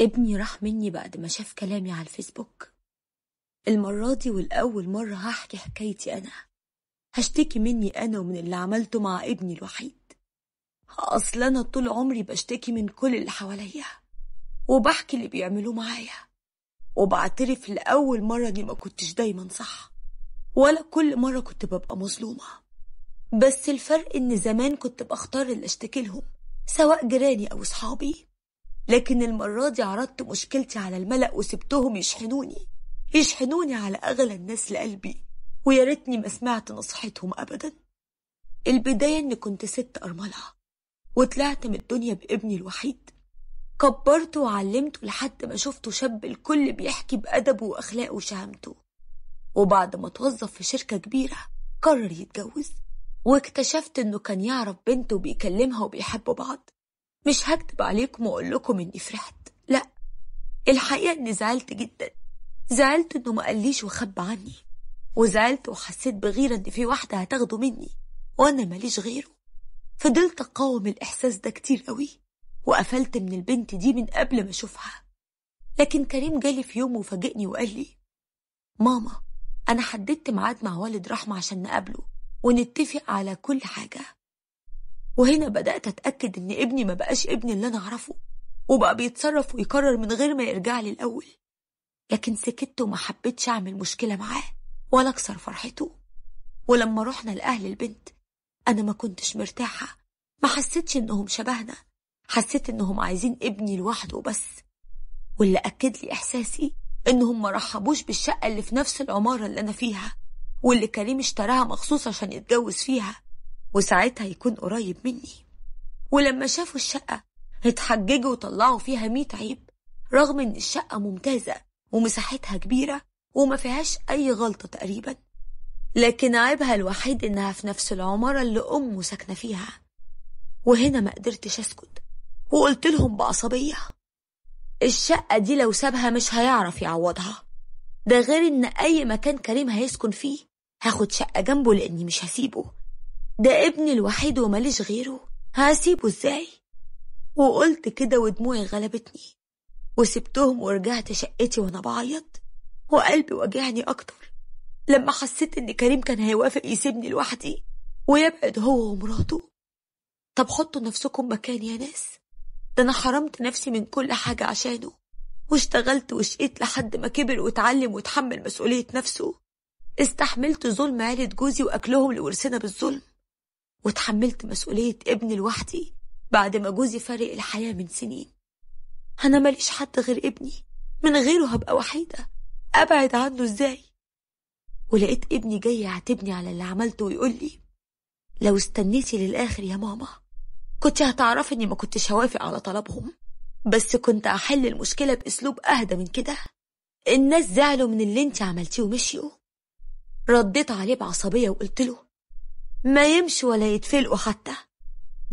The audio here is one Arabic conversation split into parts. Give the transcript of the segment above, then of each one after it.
ابني راح مني بعد ما شاف كلامي على الفيسبوك المرة دي والأول مرة هحكي حكايتي أنا هشتكي مني أنا ومن اللي عملته مع ابني الوحيد أصل أنا طول عمري بشتكي من كل اللي حواليا وبحكي اللي بيعملوه معايا وبعترف لأول مرة إني ما كنتش دايما صح ولا كل مرة كنت ببقى مظلومة بس الفرق إن زمان كنت بختار اللي أشتكي لهم سواء جيراني أو صحابي لكن المرة دي عرضت مشكلتي على الملأ وسبتهم يشحنوني يشحنوني على أغلى الناس لقلبي ويا ريتني ما سمعت نصيحتهم أبدا البداية إني كنت ست أرملة وطلعت من الدنيا بابني الوحيد كبرته وعلمته لحد ما شفته شاب الكل بيحكي بأدبه وأخلاقه وشهامته وبعد ما توظف في شركة كبيرة قرر يتجوز واكتشفت إنه كان يعرف بنت وبيكلمها وبيحبوا بعض مش هكدب عليكم واقول لكم اني فرحت لا الحقيقه اني زعلت جدا زعلت انه ما قاليش وخبى عني وزعلت وحسيت بغيره ان في واحده هتاخده مني وانا ماليش غيره فضلت اقاوم الاحساس ده كتير قوي وقفلت من البنت دي من قبل ما اشوفها لكن كريم جالي في يوم وفاجئني وقال لي ماما انا حددت ميعاد مع والد رحمه عشان نقابله ونتفق على كل حاجه وهنا بدأت أتأكد إن ابني ما بقاش ابني اللي أنا أعرفه وبقى بيتصرف ويكرر من غير ما يرجع لي الأول لكن سكت وما حبيتش أعمل مشكلة معاه ولا أكسر فرحته ولما رحنا لأهل البنت أنا ما كنتش مرتاحة ما حسيتش إنهم شبهنا حسيت إنهم عايزين ابني لوحده بس واللي أكد لي إحساسي إنهم ما رحبوش بالشقة اللي في نفس العمارة اللي أنا فيها واللي كريم اشتراها مخصوص عشان يتجوز فيها وساعتها يكون قريب مني ولما شافوا الشقة اتحججوا وطلعوا فيها ميت عيب رغم ان الشقة ممتازة ومساحتها كبيرة وما فيهاش اي غلطة تقريبا لكن عيبها الوحيد انها في نفس العمارة اللي امه ساكنة فيها وهنا ما قدرتش اسكت وقلت لهم بعصبية الشقة دي لو سابها مش هيعرف يعوضها ده غير ان اي مكان كريم هيسكن فيه هاخد شقة جنبه لاني مش هسيبه ده ابني الوحيد وماليش غيره هسيبه ازاي وقلت كده ودموعي غلبتني وسبتهم ورجعت شقتي وانا بعيط وقلبي واجعني اكتر لما حسيت ان كريم كان هيوافق يسيبني لوحدي ويبعد هو ومراته طب حطوا نفسكم مكاني يا ناس ده انا حرمت نفسي من كل حاجة عشانه واشتغلت وشقيت لحد ما كبر واتعلم وتحمل مسؤولية نفسه استحملت ظلم عيلة جوزي واكلهم لورثنا بالظلم وتحملت مسؤولية ابني لوحدي بعد ما جوزي فارق الحياة من سنين أنا ماليش حد غير ابني من غيره هبقى وحيدة أبعد عنه إزاي ولقيت ابني جاي يعاتبني على اللي عملته ويقول لي لو استنيتي للآخر يا ماما كنت هتعرفي إني ما كنتش هوافق على طلبهم بس كنت أحل المشكلة بأسلوب أهدى من كده الناس زعلوا من اللي انت عملتيه ومشيوا رديت عليه بعصبية وقلت له ما يمشوا ولا يتفلقوا حتى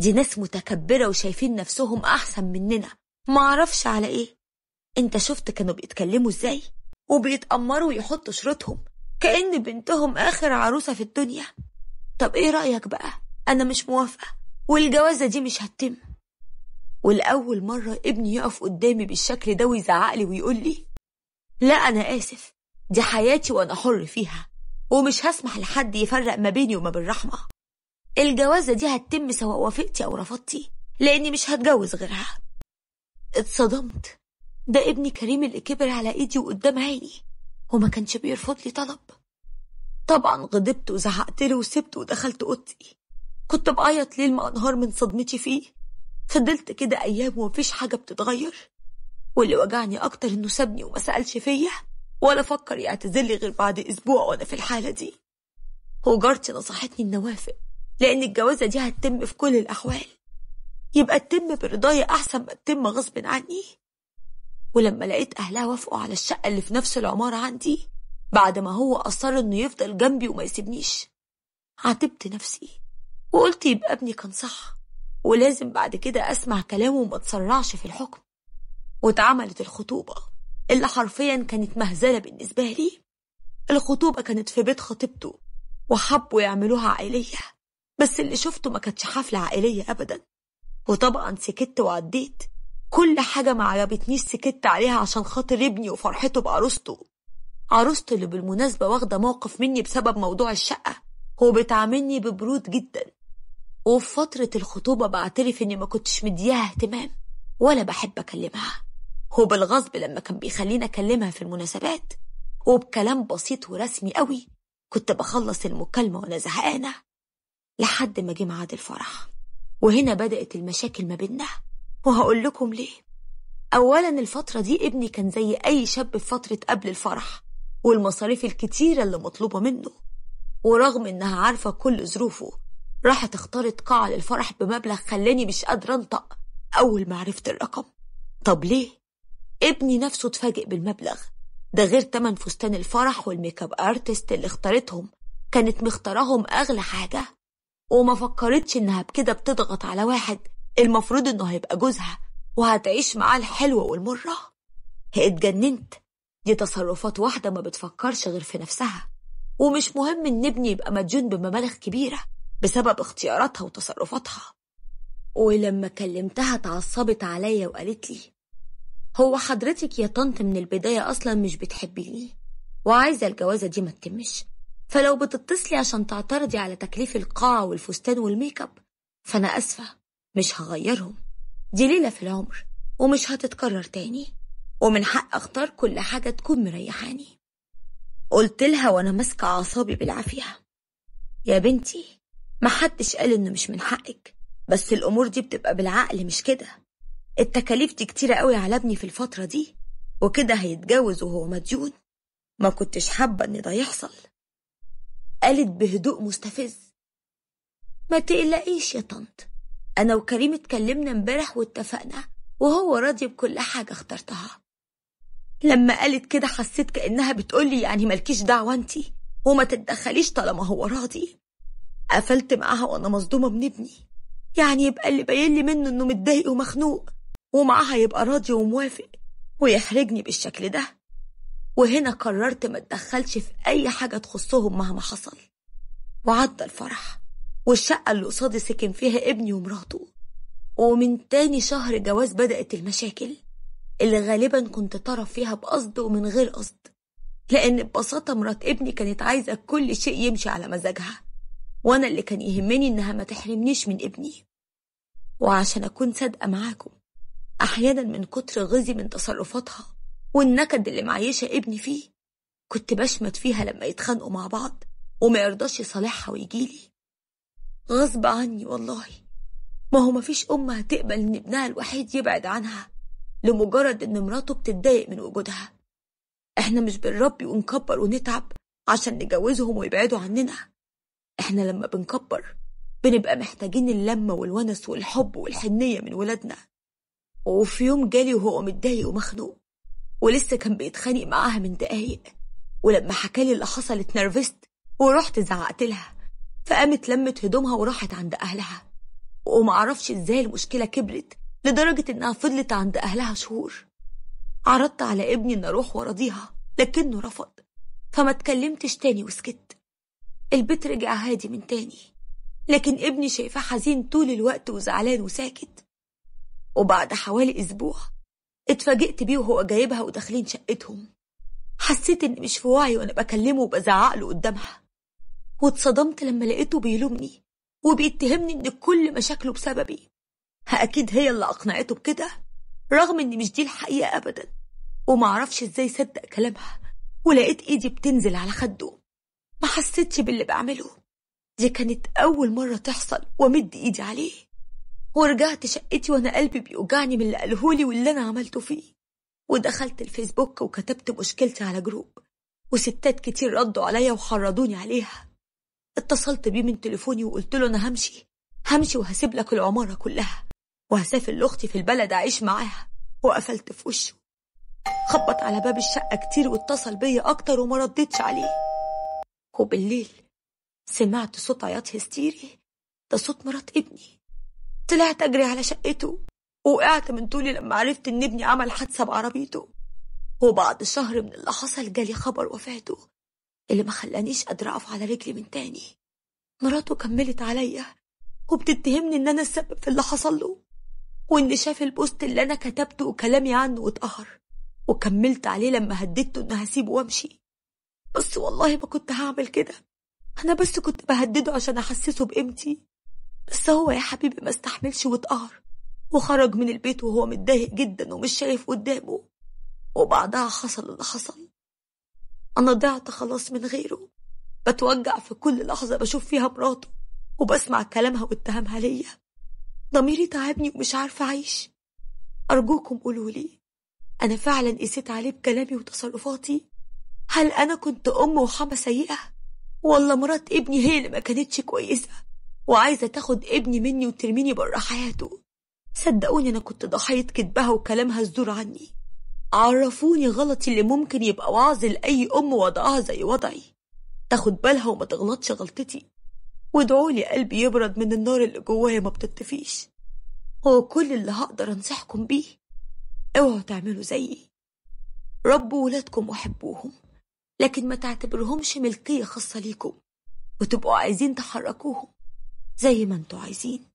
دي ناس متكبرة وشايفين نفسهم أحسن مننا معرفش على إيه أنت شفت كانوا بيتكلموا إزاي وبيتأمروا ويحطوا شروطهم كأن بنتهم آخر عروسة في الدنيا طب إيه رأيك بقى أنا مش موافقة والجوازة دي مش هتتم والأول مرة ابني يقف قدامي بالشكل ده ويزعقلي ويقولي لا أنا آسف دي حياتي وأنا حر فيها ومش هسمح لحد يفرق ما بيني وما بين رحمة الجوازة دي هتتم سواء وافقتي أو رفضتي لأني مش هتجوز غيرها اتصدمت ده ابني كريم اللي كبر على ايدي وقدام عيني وما كانش بيرفض لي طلب طبعا غضبت وزعقت له وسبته ودخلت اوضتي كنت بعيط ليل ما انهار من صدمتي فيه فضلت كده ايام ومفيش حاجه بتتغير واللي وجعني اكتر انه سابني وما سالش فيا ولا فكر يعتذر لي غير بعد أسبوع وأنا في الحالة دي وجارتي نصحتني اني أوافق لأن الجوازة دي هتتم في كل الأحوال يبقى تتم برضاي أحسن ما تتم غصب عني ولما لقيت أهلها وافقوا على الشقة اللي في نفس العمارة عندي بعد ما هو أصر إنه يفضل جنبي وما يسيبنيش عاتبت نفسي وقلت يبقى ابني كان صح ولازم بعد كده أسمع كلامه وما تسرعش في الحكم واتعملت الخطوبة اللي حرفيا كانت مهزلة بالنسبة لي الخطوبة كانت في بيت خطيبته وحبوا يعملوها عائلية بس اللي شفته ما كانتش حفلة عائلية أبدا وطبعا سكت وعديت كل حاجة ما عجبتنيش سكت عليها عشان خاطر ابني وفرحته بعروسته عروسته اللي بالمناسبة واخدة موقف مني بسبب موضوع الشقة وبتعاملني ببرود جدا وفي فترة الخطوبة بعترف إني ما كنتش مدياها اهتمام ولا بحب أكلمها هو بالغصب لما كان بيخليني أكلمها في المناسبات وبكلام بسيط ورسمي قوي كنت بخلص المكالمة وأنا زهقانة لحد ما جه ميعاد الفرح وهنا بدأت المشاكل ما بينا وهقول لكم ليه أولا الفترة دي ابني كان زي أي شاب في فترة قبل الفرح والمصاريف الكتيرة اللي مطلوبة منه ورغم إنها عارفة كل ظروفه راحت اختارت قاعة للفرح بمبلغ خلاني مش قادرة أنطق أول ما عرفت الرقم طب ليه؟ ابني نفسه اتفاجئ بالمبلغ ده غير تمن فستان الفرح والميك اب ارتست اللي اختارتهم كانت مختاراهم اغلى حاجه وما فكرتش انها بكده بتضغط على واحد المفروض انه هيبقى جوزها وهتعيش معاه الحلوه والمره هي اتجننت دي تصرفات واحده ما بتفكرش غير في نفسها ومش مهم ان ابني يبقى مديون بمبالغ كبيره بسبب اختياراتها وتصرفاتها ولما كلمتها اتعصبت عليا وقالت لي هو حضرتك يا طنط من البداية أصلا مش بتحبيني وعايزة الجوازة دي ما تتمش فلو بتتصلي عشان تعترضي على تكليف القاعة والفستان والميك اب فأنا آسفة مش هغيرهم دي ليلة في العمر ومش هتتكرر تاني ومن حق أختار كل حاجة تكون مريحاني قلت لها وأنا ماسكة أعصابي بالعافية يا بنتي محدش قال إنه مش من حقك بس الأمور دي بتبقى بالعقل مش كده التكاليف دي كتيرة قوي على ابني في الفترة دي وكده هيتجوز وهو مديون ما كنتش حابة ان ده يحصل قالت بهدوء مستفز ما تقلقيش يا طنط انا وكريم اتكلمنا امبارح واتفقنا وهو راضي بكل حاجة اخترتها لما قالت كده حسيت كأنها بتقولي يعني مالكيش دعوة انتي وما تتدخليش طالما هو راضي قفلت معاها وانا مصدومة من ابني يعني يبقى اللي باين لي منه انه متضايق ومخنوق ومعاها يبقى راضي وموافق ويحرجني بالشكل ده وهنا قررت ما اتدخلش في أي حاجة تخصهم مهما حصل وعدى الفرح والشقة اللي قصادي سكن فيها ابني ومراته ومن تاني شهر جواز بدأت المشاكل اللي غالبا كنت طرف فيها بقصد ومن غير قصد لأن ببساطة مرات ابني كانت عايزة كل شيء يمشي على مزاجها وأنا اللي كان يهمني إنها ما تحرمنيش من ابني وعشان أكون صادقة معاكم أحيانا من كتر غزي من تصرفاتها والنكد اللي معيشة ابني فيه كنت بشمت فيها لما يتخانقوا مع بعض وما يرضاش يصالحها ويجيلي غصب عني والله ما هو مفيش أم هتقبل إن ابنها الوحيد يبعد عنها لمجرد إن مراته بتتضايق من وجودها إحنا مش بنربي ونكبر ونتعب عشان نجوزهم ويبعدوا عننا إحنا لما بنكبر بنبقى محتاجين اللمة والونس والحب والحنية من ولادنا وفي يوم جالي وهو متضايق ومخنوق ولسه كان بيتخانق معاها من دقايق ولما حكالي اللي حصل اتنرفزت ورحت زعقت لها فقامت لمت هدومها وراحت عند أهلها ومعرفش ازاي المشكلة كبرت لدرجة إنها فضلت عند أهلها شهور عرضت على ابني إن أروح وراضيها لكنه رفض فما اتكلمتش تاني وسكت البيت رجع هادي من تاني لكن ابني شايفاه حزين طول الوقت وزعلان وساكت وبعد حوالي أسبوع اتفاجئت بيه وهو جايبها وداخلين شقتهم حسيت إني مش في وعي وأنا بكلمه وبزعقله قدامها واتصدمت لما لقيته بيلومني وبيتهمني إن كل مشاكله بسببي أكيد هي اللي أقنعته بكده رغم إن مش دي الحقيقة أبدا ومعرفش إزاي صدق كلامها ولقيت إيدي بتنزل على خده ما حسيتش باللي بعمله دي كانت أول مرة تحصل ومد إيدي عليه ورجعت شقتي وأنا قلبي بيوجعني من اللي قالهولي واللي أنا عملته فيه ودخلت الفيسبوك وكتبت مشكلتي على جروب وستات كتير ردوا عليا وحرضوني عليها اتصلت بيه من تليفوني وقلت له أنا همشي همشي وهسيب لك العمارة كلها وهسافر لأختي في البلد أعيش معاها وقفلت في وشه خبط على باب الشقة كتير واتصل بيا أكتر وما ردتش عليه وبالليل سمعت صوت عياط هستيري ده صوت مرات ابني طلعت أجري على شقته وقعت من طولي لما عرفت إن ابني عمل حادثة بعربيته وبعد شهر من اللي حصل جالي خبر وفاته اللي ما خلانيش قادرة أقف على رجلي من تاني مراته كملت عليا وبتتهمني إن أنا السبب في اللي حصل له وإن شاف البوست اللي أنا كتبته وكلامي عنه واتقهر وكملت عليه لما هددته إن هسيبه وأمشي بس والله ما كنت هعمل كده أنا بس كنت بهدده عشان أحسسه بقيمتي بس هو يا حبيبي ما استحملش واتقهر وخرج من البيت وهو متضايق جدا ومش شايف قدامه وبعدها حصل اللي حصل أنا ضعت خلاص من غيره بتوجع في كل لحظة بشوف فيها مراته وبسمع كلامها واتهامها ليا ضميري تعبني ومش عارفة أعيش أرجوكم قولوا لي أنا فعلا قسيت عليه بكلامي وتصرفاتي هل أنا كنت أم وحما سيئة ولا مرات ابني هي اللي ما كانتش كويسة وعايزة تاخد ابني مني وترميني بره حياته صدقوني أنا كنت ضحية كدبها وكلامها الزور عني عرفوني غلطي اللي ممكن يبقى وعظ لأي أم وضعها زي وضعي تاخد بالها وما تغلطش غلطتي وادعولي قلبي يبرد من النار اللي جوايا ما بتطفيش هو كل اللي هقدر أنصحكم بيه اوعوا تعملوا زيي ربوا ولادكم وحبوهم لكن ما تعتبرهمش ملكية خاصة ليكم وتبقوا عايزين تحركوهم زي ما انتوا عايزين